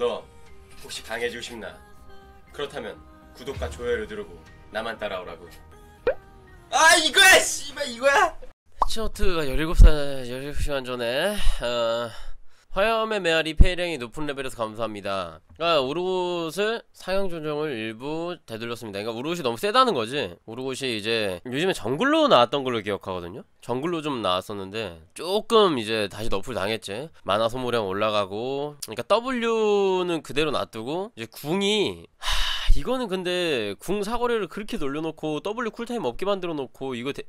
너 혹시 강해지고 싶나? 그렇다면 구독과 좋아요를 누르고 나만 따라오라고. 아 이거야 씨발 이거야. 스어트가 17살 17시간 전에 어... 화염의 메아리 폐해량이 높은 레벨에서 감사합니다. 그러니까 아, 우르곳을 상향 조정을 일부 되돌렸습니다. 그러니까 우르곳이 너무 세다는 거지. 우르곳이 이제 요즘에 정글로 나왔던 걸로 기억하거든요. 정글로 좀 나왔었는데 조금 이제 다시 너플 당했지. 만화 소모량 올라가고 그러니까 W는 그대로 놔두고 이제 궁이 하... 이거는 근데 궁 사거리를 그렇게 놀려놓고 W 쿨타임 없게 만들어놓고 이거 대...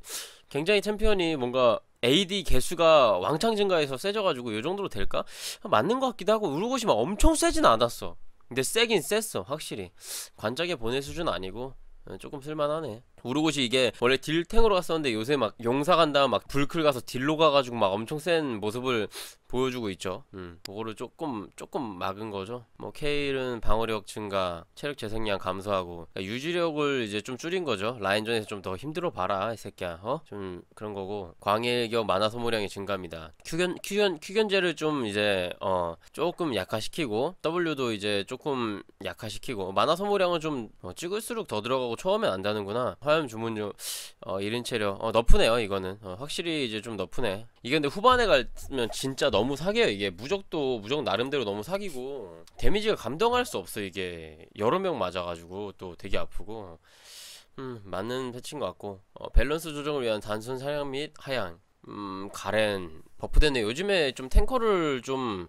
굉장히 챔피언이 뭔가 AD 개수가 왕창 증가해서 세져가지고 요 정도로 될까? 맞는 것 같기도 하고 우르고시 막 엄청 세진 않았어 근데 세긴 셌어 확실히 관짝에 보낼 수준 아니고 어, 조금 쓸만하네 우르고시 이게 원래 딜탱으로 갔었는데 요새 막 용사 간 다음 막 불클 가서 딜로 가가지고 막 엄청 센 모습을 보여주고 있죠. 음, 그거를 조금 조금 막은 거죠. 뭐 케일은 방어력 증가, 체력 재생량 감소하고 그러니까 유지력을 이제 좀 줄인 거죠. 라인전에서 좀 더 힘들어 봐라 이 새끼야. 어? 좀 그런 거고 광일격 만화 소모량이증가합니다 큐견 큐견 큐견제를 좀 이제 어 조금 약화시키고 W도 이제 조금 약화시키고 만화 소모량은 좀 어, 찍을수록 더 들어가고 처음엔 안 되는구나. 화염 주문료어 1인 체력 어 너프네요 이거는 어, 확실히 이제 좀 너프네 이게 근데 후반에 가면 진짜 너무 사기요 이게 무적도 무적 나름대로 너무 사기고 데미지가 감당할 수 없어 이게 여러 명 맞아가지고 또 되게 아프고 음 맞는 패치인 것 같고 어, 밸런스 조정을 위한 단순 사양 및 하향 음 가렌 버프됐네 요즘에 좀 탱커를 좀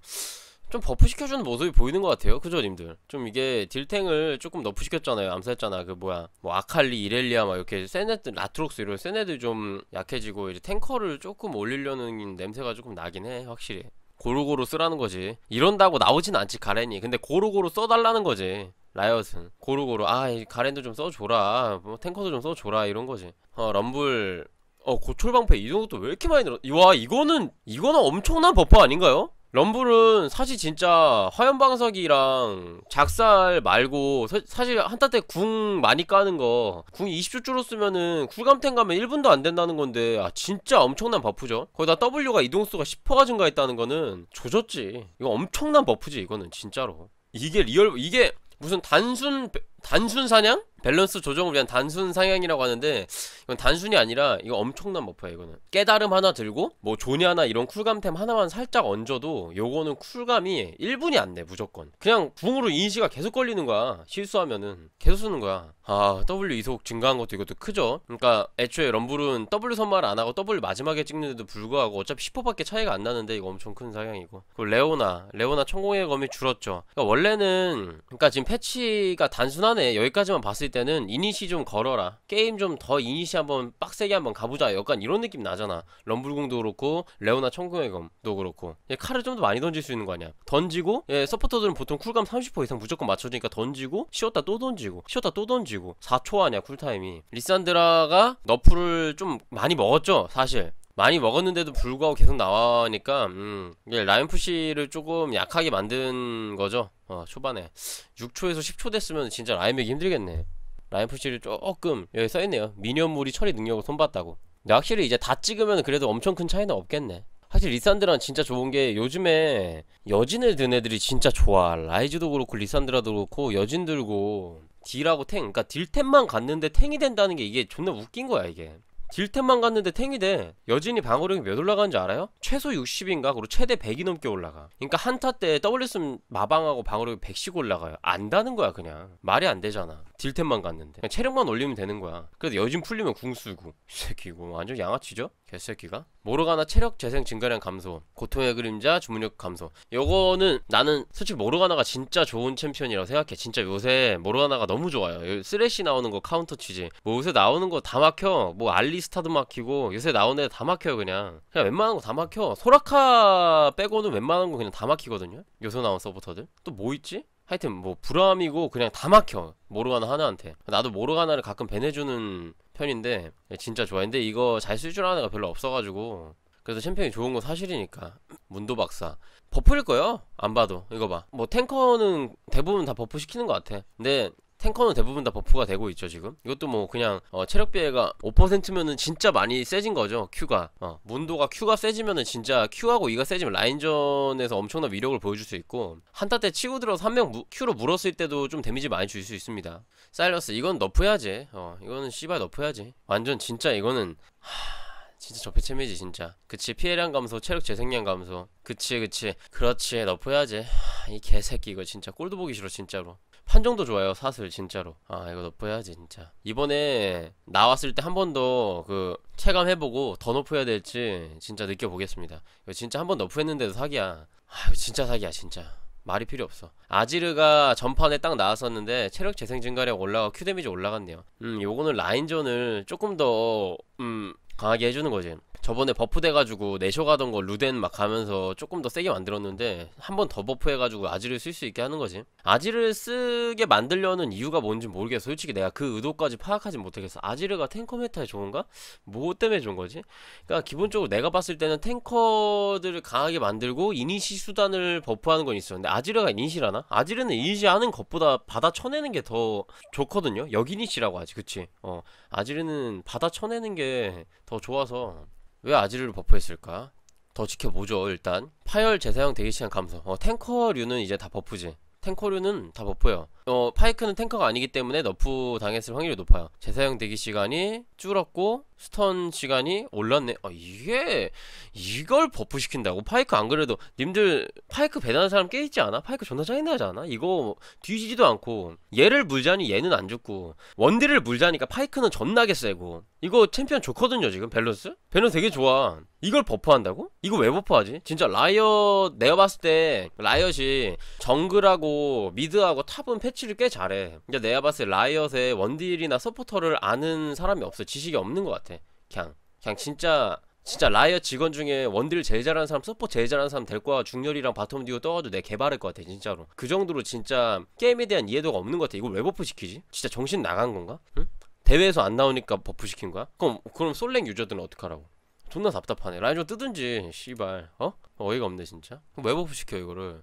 좀 버프 시켜주는 모습이 보이는 것 같아요 그죠 님들 좀 이게 딜탱을 조금 너프 시켰잖아요 암살했잖아 그 뭐야 뭐 아칼리 이렐리아 막 이렇게 세네들 라트록스 이런 세네들좀 약해지고 이제 탱커를 조금 올리려는 냄새가 조금 나긴 해 확실히 고루고루 쓰라는 거지 이런다고 나오진 않지 가렌이 근데 고루고루 써달라는 거지 라이엇은 고루고루 아이 가렌도 좀 써줘라 뭐 탱커도 좀 써줘라 이런 거지 어 럼블 어 고철방패 이정도왜 이렇게 많이 늘어 와 이거는 이거는 엄청난 버퍼 아닌가요? 럼블은 사실 진짜 화염방석이랑 작살 말고 서, 사실 한타 때 궁 많이 까는 거궁 20초 줄로 쓰면은 쿨감탱 가면 1분도 안 된다는 건데 아 진짜 엄청난 버프죠 거기다 W가 이동수가 10%가 증가했다는 거는 조졌지 이거 엄청난 버프지 이거는 진짜로 이게 리얼 이게 무슨 단순 단순 사냥? 밸런스 조정을 위한 단순 상향이라고 하는데 이건 단순이 아니라 이거 엄청난 버프야 이거는 깨달음 하나 들고 뭐 조냐나 이런 쿨감템 하나만 살짝 얹어도 요거는 쿨감이 1분이 안 돼 무조건 그냥 붕으로 인시가 계속 걸리는 거야 실수하면은 계속 쓰는 거야 아 W 이속 증가한 것도 이것도 크죠 그러니까 애초에 럼블은 W 선발 안 하고 W 마지막에 찍는데도 불구하고 어차피 10%밖에 차이가 안 나는데 이거 엄청 큰 상향이고 그리고 레오나 레오나 천공의 검이 줄었죠 그러니까 원래는 그러니까 지금 패치가 단순하네 여기까지만 봤을 때 때는 이니시 좀 걸어라 게임 좀 더 이니시 한번 빡세게 한번 가보자 약간 이런 느낌 나잖아 럼블궁도 그렇고 레오나 천궁의 검도 그렇고 예, 칼을 좀 더 많이 던질 수 있는 거 아니야 던지고 예, 서포터들은 보통 쿨감 30% 이상 무조건 맞춰주니까 던지고 쉬었다 또 던지고 쉬었다 또 던지고 4초 아니야 쿨타임이 리산드라가 너프를 좀 많이 먹었죠 사실 많이 먹었는데도 불구하고 계속 나와니까 음, 라인 푸시를 조금 약하게 만든 거죠 어, 초반에 6초에서 10초 됐으면 진짜 라인 맥이 힘들겠네 라인 푸시를 조금 여기 써있네요 미니언물이 처리 능력을 손봤다고 근데 확실히 이제 다 찍으면 그래도 엄청 큰 차이는 없겠네 사실 리산드라는 진짜 좋은 게 요즘에 여진을 든 애들이 진짜 좋아 라이즈도 그렇고 리산드라도 그렇고 여진 들고 딜하고 탱그니까 딜템만 갔는데 탱이 된다는 게 이게 존나 웃긴 거야 이게 딜템만 갔는데 탱이 돼 여진이 방어력이 몇 올라가는 줄 알아요? 최소 60인가? 그리고 최대 100이 넘게 올라가 그니까 한타 때 W 쓰면 마방하고 방어력이 1 1 0씩 올라가요 안다는 거야 그냥 말이 안 되잖아 딜템만 갔는데 그냥 체력만 올리면 되는 거야 그래서 여진 풀리면 궁수고 새끼고 완전 양아치죠? 개새끼가 모르가나 체력 재생 증가량 감소 고통의 그림자 주문력 감소 요거는 나는 솔직히 모르가나가 진짜 좋은 챔피언이라고 생각해 진짜 요새 모르가나가 너무 좋아요 쓰레쉬 나오는 거 카운터 치지 뭐 요새 나오는 거 다 막혀 뭐 알리스타도 막히고 요새 나오는 애 다 막혀요 그냥 그냥 웬만한 거 다 막혀 소라카 빼고는 웬만한 거 그냥 다 막히거든요 요새 나온 서포터들 또 뭐 있지? 하여튼 뭐 불암이고 그냥 다 막혀 모르가나 하나한테 나도 모르가나를 가끔 배내주는 편인데 진짜 좋아했는데 이거 잘 쓸 줄 아는 애가 별로 없어가지고 그래서 챔피언이 좋은 건 사실이니까 문도 박사 버프일 거예요 안 봐도 이거 봐뭐 탱커는 대부분 다 버프 시키는 것 같아 근데 탱커는 대부분 다 버프가 되고 있죠 지금 이것도 뭐 그냥 어, 체력 비해가 5%면은 진짜 많이 세진 거죠 Q가 어, 문도가 Q가 세지면은 진짜 Q하고 E가 세지면 라인전에서 엄청난 위력을 보여줄 수 있고 한타 때 치고 들어서 한 명 Q로 물었을 때도 좀 데미지 많이 줄 수 있습니다 사일러스 이건 너프해야지 어, 이거는 씨발 너프해야지 완전 진짜 이거는 하... 진짜 저피챔이지 진짜 그치 피해량 감소 체력 재생량 감소 그치 그치 그렇지 너프해야지 이 개새끼 이거 진짜 꼴도 보기 싫어 진짜로 판정도 좋아요 사슬 진짜로 아 이거 높여야지 진짜 이번에 나왔을 때 한 번 더 그 체감해보고 더 높여야 될지 진짜 느껴보겠습니다 이거 진짜 한번 높였는데도 사기야 아 이거 진짜 사기야 진짜 말이 필요 없어 아지르가 전판에 딱 나왔었는데 체력 재생 증가력 올라가 큐 데미지 올라갔네요 음 요거는 라인전을 조금 더음 강하게 해주는 거지 저번에 버프 돼가지고 내셔 가던 거 루덴 막 가면서 조금 더 세게 만들었는데 한 번 더 버프 해가지고 아지를 쓸 수 있게 하는 거지 아지를 쓰게 만들려는 이유가 뭔지 모르겠어 솔직히 내가 그 의도까지 파악하진 못하겠어 아지르가 탱커 메타에 좋은가? 뭐 때문에 좋은 거지? 그러니까 기본적으로 내가 봤을 때는 탱커들을 강하게 만들고 이니시 수단을 버프하는 건 있었는데 아지르가 이니시라나? 아지르는 이니시하는 것보다 받아 쳐내는 게 더 좋거든요 여기니시라고 하지 그치? 어 아지르는 받아 쳐내는 게더 더 좋아서 왜아지를 버프했을까? 더 지켜보죠 일단 파열 재사용 대기시간 감소 어, 탱커류는 이제 다 버프지 탱커류는 다버프요 어, 파이크는 탱커가 아니기 때문에 너프 당했을 확률이 높아요. 재사용 대기 시간이 줄었고 스턴 시간이 올랐네. 아, 이게 이걸 버프 시킨다고 파이크 안 그래도 님들 파이크 배단한 사람 깨 있지 않아? 파이크 존나 짜증나지 않아? 이거 뒤지지도 않고 얘를 물자니 얘는 안 죽고 원딜을 물자니까 파이크는 존나게 세고 이거 챔피언 좋거든요 지금 밸런스? 밸런스 되게 좋아. 이걸 버프한다고? 이거 왜 버프하지? 진짜 라이엇 내가 봤을 때 라이엇이 정글하고 미드하고 탑은 패 캐치를 꽤 잘해. 근데 내가 봤을 때 라이엇의 원딜이나 서포터를 아는 사람이 없어. 지식이 없는 것 같아. 그냥 그냥 진짜 진짜 라이엇 직원 중에 원딜 제일 잘하는 사람, 서포 제일 잘하는 사람 될 거야. 중렬이랑 바텀 듀오 떠가지고 내 개발할 것 같아, 진짜로. 그 정도로 진짜 게임에 대한 이해도가 없는 것 같아. 이걸 왜 버프 시키지? 진짜 정신 나간 건가? 응? 대회에서 안 나오니까 버프 시킨 거야? 그럼 그럼 솔랭 유저들은 어떡하라고? 존나 답답하네. 라인 좀 뜨든지, 씨발. 어? 어이가 없네, 진짜. 그럼 왜 버프 시켜, 이거를.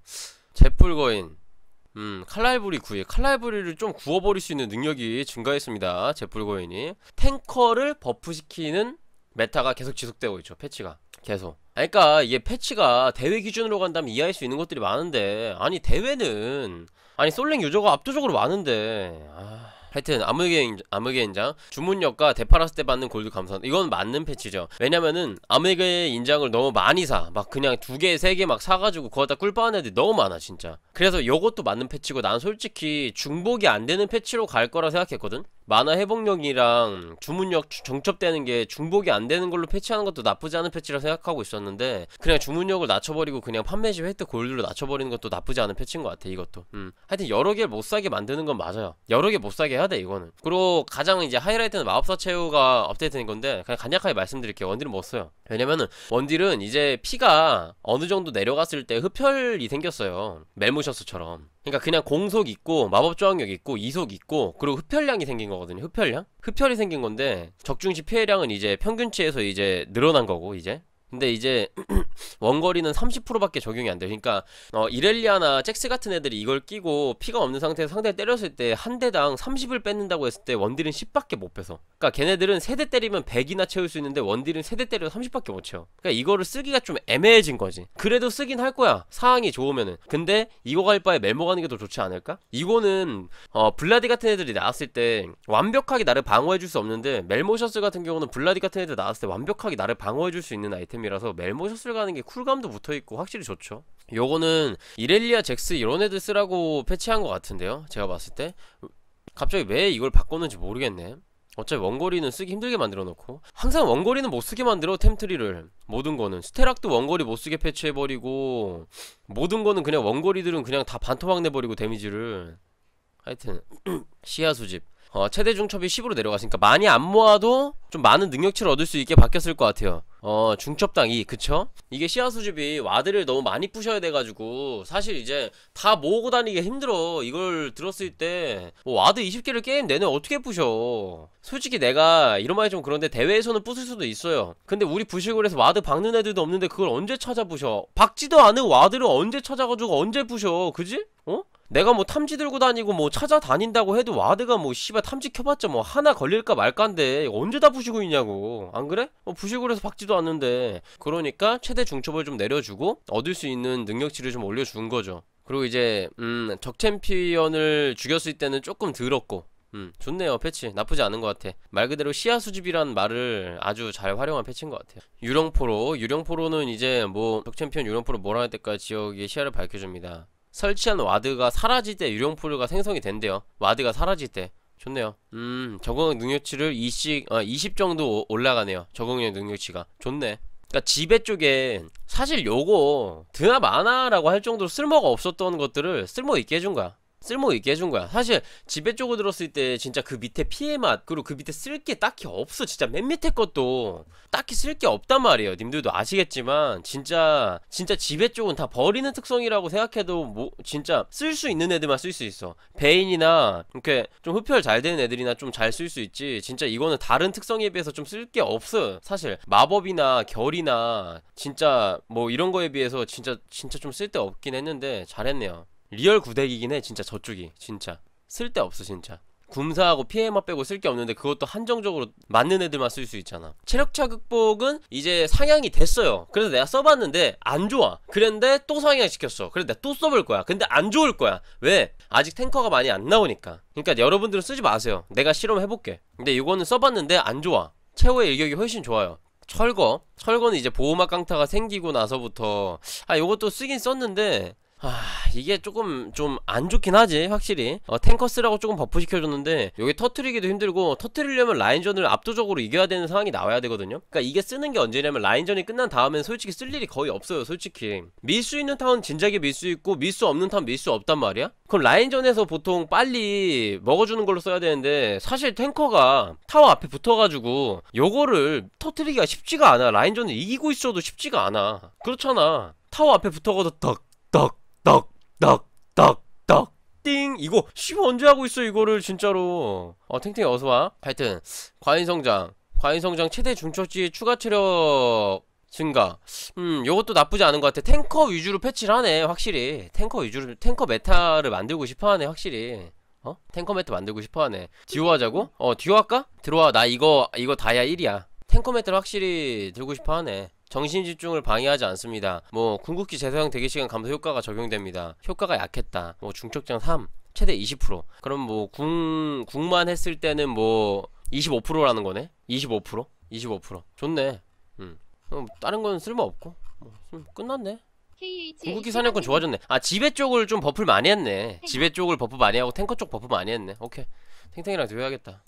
제풀거인. 음, 칼날부리 구이. 칼날부리를 좀 구워버릴 수 있는 능력이 증가했습니다. 제풀고인이. 탱커를 버프시키는 메타가 계속 지속되고 있죠. 패치가. 계속. 그러니까 이게 패치가 대회 기준으로 간다면 이해할 수 있는 것들이 많은데 아니 대회는 아니 솔랭 유저가 압도적으로 많은데 아... 하여튼 암흑의, 암흑의 인장 주문력과 대파았을때 받는 골드 감소 이건 맞는 패치죠 왜냐면은 암흑의 인장을 너무 많이 사 막 그냥 두 개 세 개 막 사가지고 그거다 꿀빠는 애들 너무 많아 진짜 그래서 요것도 맞는 패치고 난 솔직히 중복이 안 되는 패치로 갈 거라 생각했거든 만화 회복력이랑 주문력 정첩되는 게 중복이 안 되는 걸로 패치하는 것도 나쁘지 않은 패치라 생각하고 있었는데 그냥 주문력을 낮춰버리고 그냥 판매시 획득 골드로 낮춰버리는 것도 나쁘지 않은 패치인 것 같아 이것도 음. 하여튼 여러 개를 못사게 만드는 건 맞아요 여러 개 못사게 해야 돼 이거는 그리고 가장 이제 하이라이트는 마법사 채우가 업데이트된 건데 그냥 간략하게 말씀드릴게요 원딜은 못 써요 왜냐면은 원딜은 이제 피가 어느 정도 내려갔을 때 흡혈이 생겼어요 멜무셔스처럼 그러니까 그냥 공속 있고 마법 저항력 있고 이속 있고 그리고 흡혈량이 생긴 거거든요 흡혈량? 흡혈이 생긴 건데 적중시 피해량은 이제 평균치에서 이제 늘어난 거고 이제 근데 이제 원거리는 30%밖에 적용이 안 돼요. 그러니까 어, 이렐리아나 잭스 같은 애들이 이걸 끼고 피가 없는 상태에서 상대를 때렸을 때 한 대당 30을 뺏는다고 했을 때 원딜은 10밖에 못 빼서. 그러니까 걔네들은 세 대 때리면 100이나 채울 수 있는데 원딜은 세 대 때려도 30밖에 못 채워. 그러니까 이거를 쓰기가 좀 애매해진 거지. 그래도 쓰긴 할 거야. 상황이 좋으면은. 근데 이거 갈 바에 메모 가는 게 더 좋지 않을까? 이거는 어, 블라디 같은 애들이 나왔을 때 완벽하게 나를 방어해 줄 수 없는데 멜모셔스 같은 경우는 블라디 같은 애들 나왔을 때 완벽하게 나를 방어해 줄 수 있는 아이템 제품이라서 멜모셔슬 가는 게 쿨감도 붙어있고 확실히 좋죠 요거는 이렐리아 잭스 이런 애들 쓰라고 패치한 것 같은데요 제가 봤을 때 갑자기 왜 이걸 바꿨는지 모르겠네 어차피 원거리는 쓰기 힘들게 만들어 놓고 항상 원거리는 못 쓰게 만들어 템트리를 모든 거는 스테락도 원거리 못 쓰게 패치해 버리고 모든 거는 그냥 원거리들은 그냥 다 반토막 내 버리고 데미지를 하여튼 시야 수집 어, 최대 중첩이 10으로 내려갔으니까 많이 안 모아도 좀 많은 능력치를 얻을 수 있게 바뀌었을 것 같아요 어 중첩당 2 그쵸? 이게 시아 수집이 와드를 너무 많이 부셔야 돼가지고 사실 이제 다 모으고 다니기 힘들어 이걸 들었을 때뭐 와드 20개를 게임 내내 어떻게 부셔 솔직히 내가 이런 말이 좀 그런데 대회에서는 부술 수도 있어요 근데 우리 부실골에서 와드 박는 애들도 없는데 그걸 언제 찾아 부셔 박지도 않은 와드를 언제 찾아가지고 언제 부셔 그지? 내가 뭐 탐지 들고 다니고 뭐 찾아다닌다고 해도 와드가 뭐 씨발 탐지 켜봤자 뭐 하나 걸릴까 말까인데 언제 다 부시고 있냐고 안 그래? 뭐 부시고 그래서 박지도 않는데 그러니까 최대 중첩을 좀 내려주고 얻을 수 있는 능력치를 좀 올려준 거죠 그리고 이제 음 적챔피언을 죽였을 때는 조금 더럽고 음 좋네요 패치 나쁘지 않은 것 같아 말 그대로 시야 수집이란 말을 아주 잘 활용한 패치인 것 같아요 유령포로 유령포로는 이제 뭐 적챔피언 유령포로 뭐라 할 때까지 지역의 시야를 밝혀줍니다 설치한 와드가 사라질 때유령포류가 생성이 된대요 와드가 사라질 때 좋네요 음 적응력 능력치를 20, 아, 20 정도 올라가네요 적응력 능력치가 좋네 그니까 지배 쪽에 사실 요거 드나 마나라고 할 정도로 쓸모가 없었던 것들을 쓸모 있게 해준 거야 쓸모 있게 해준 거야 사실 집에 쪼고 들었을 때 진짜 그 밑에 피해 맛 그리고 그 밑에 쓸 게 딱히 없어 진짜 맨 밑에 것도 딱히 쓸 게 없단 말이에요 님들도 아시겠지만 진짜 진짜 집에 쪽은 다 버리는 특성이라고 생각해도 뭐 진짜 쓸 수 있는 애들만 쓸 수 있어 베인이나 이렇게 좀 흡혈 잘 되는 애들이나 좀 잘 쓸 수 있지 진짜 이거는 다른 특성에 비해서 좀 쓸 게 없어 사실 마법이나 결이나 진짜 뭐 이런 거에 비해서 진짜 진짜 좀 쓸 데 없긴 했는데 잘했네요 리얼 구대기긴 해 진짜 저쪽이 진짜 쓸데없어 진짜 군사하고 피해 r 빼고 쓸 게 없는데 그것도 한정적으로 맞는 애들만 쓸 수 있잖아 체력차 극복은 이제 상향이 됐어요 그래서 내가 써봤는데 안 좋아 그런데 또 상향시켰어 그래서 내가 또 써볼 거야 근데 안 좋을 거야 왜? 아직 탱커가 많이 안 나오니까 그러니까 여러분들은 쓰지 마세요 내가 실험해볼게 근데 이거는 써봤는데 안 좋아 최후의 일격이 훨씬 좋아요 철거 철거는 이제 보호막 강타가 생기고 나서부터 아 요것도 쓰긴 썼는데 아 이게 조금 좀 안 좋긴 하지 확실히 어, 탱커스라고 조금 버프 시켜줬는데 여기 터트리기도 힘들고 터트리려면 라인전을 압도적으로 이겨야 되는 상황이 나와야 되거든요 그러니까 이게 쓰는 게 언제냐면 라인전이 끝난 다음엔 솔직히 쓸 일이 거의 없어요 솔직히 밀 수 있는 타운 진작에 밀 수 있고 밀 수 없는 타운 밀 수 없단 말이야 그럼 라인전에서 보통 빨리 먹어주는 걸로 써야 되는데 사실 탱커가 타워 앞에 붙어가지고 요거를 터트리기가 쉽지가 않아 라인전을 이기고 있어도 쉽지가 않아 그렇잖아 타워 앞에 붙어가도 덕덕 떡떡떡떡 띵 이거 씨발 언제 하고 있어 이거를 진짜로 어 탱탱이 어서와 하여튼 과잉성장 과잉성장 최대 중첩지 추가 체력 증가 음 요것도 나쁘지 않은 것 같아 탱커 위주로 패치를 하네 확실히 탱커 위주로 탱커 메타를 만들고 싶어하네 확실히 어? 탱커 메타 만들고 싶어하네 디오 하자고? 어 디오 할까? 들어와 나 이거 이거 다이아 1이야 탱커메트를 확실히 들고 싶어 하네. 정신 집중을 방해하지 않습니다. 뭐 궁극기 재사용 대기시간 감소 효과가 적용됩니다. 효과가 약했다. 뭐중첩장3 최대 20% 그럼 뭐 궁, 궁만 했을 때는 뭐 25%라는 거네? 25%? 25% 좋네 음. 응. 다른 건 쓸모없고 뭐, 음, 끝났네 궁극기 사냥권 좋아졌네 아 지배 쪽을 좀 버프를 많이 했네 지배 쪽을 버프 많이 하고 탱커 쪽 버프 많이 했네 오케이 탱탱이랑 대회야겠다